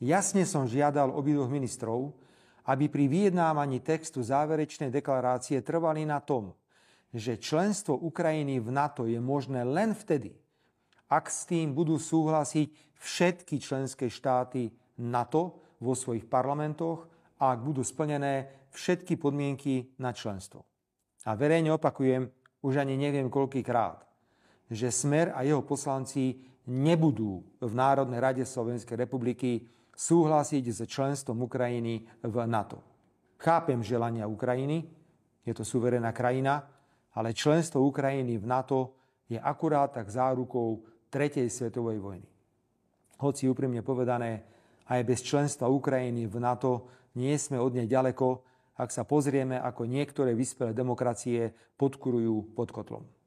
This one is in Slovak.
Jasne som žiadal obidvoch ministrov, aby pri vyjednávaní textu záverečnej deklarácie trvali na tom, že členstvo Ukrajiny v NATO je možné len vtedy, ak s tým budú súhlasiť všetky členské štáty NATO vo svojich parlamentoch a ak budú splnené všetky podmienky na členstvo. A verejne opakujem, už ani neviem krát, že Smer a jeho poslanci nebudú v Národnej rade Slovenskej republiky súhlasiť s členstvom Ukrajiny v NATO. Chápem želania Ukrajiny, je to suverená krajina, ale členstvo Ukrajiny v NATO je akurát tak zárukou Tretej svetovej vojny. Hoci úprimne povedané, aj bez členstva Ukrajiny v NATO nie sme od nej ďaleko, ak sa pozrieme, ako niektoré vyspelé demokracie podkurujú pod kotlom.